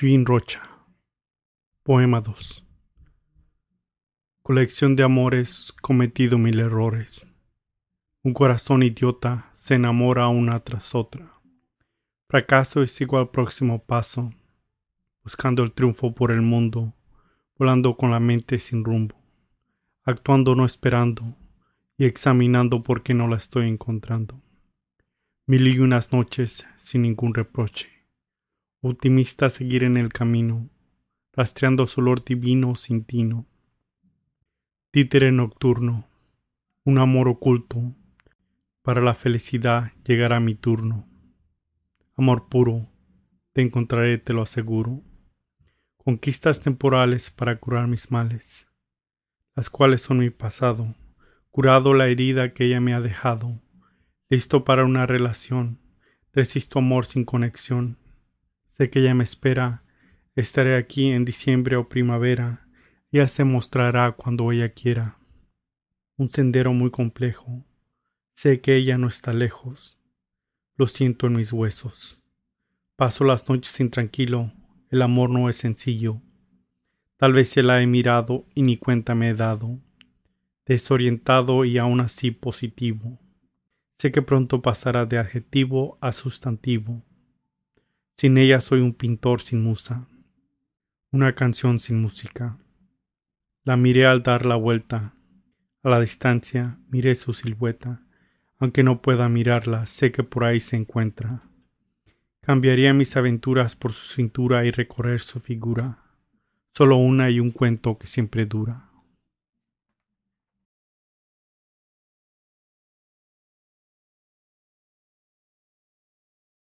Rocha. Poema 2. Colección de amores, cometido mil errores. Un corazón idiota se enamora una tras otra. Fracaso es igual al próximo paso, buscando el triunfo por el mundo, volando con la mente sin rumbo, actuando no esperando y examinando por qué no la estoy encontrando. Mil y unas noches sin ningún reproche optimista seguir en el camino, rastreando su olor divino tino. Títere nocturno, un amor oculto, para la felicidad llegará mi turno. Amor puro, te encontraré, te lo aseguro. Conquistas temporales para curar mis males, las cuales son mi pasado, curado la herida que ella me ha dejado, listo para una relación, resisto amor sin conexión, Sé que ella me espera. Estaré aquí en diciembre o primavera. Ya se mostrará cuando ella quiera. Un sendero muy complejo. Sé que ella no está lejos. Lo siento en mis huesos. Paso las noches intranquilo. El amor no es sencillo. Tal vez se la he mirado y ni cuenta me he dado. Desorientado y aún así positivo. Sé que pronto pasará de adjetivo a sustantivo sin ella soy un pintor sin musa, una canción sin música. La miré al dar la vuelta. A la distancia miré su silueta. Aunque no pueda mirarla, sé que por ahí se encuentra. Cambiaría mis aventuras por su cintura y recorrer su figura. Solo una y un cuento que siempre dura.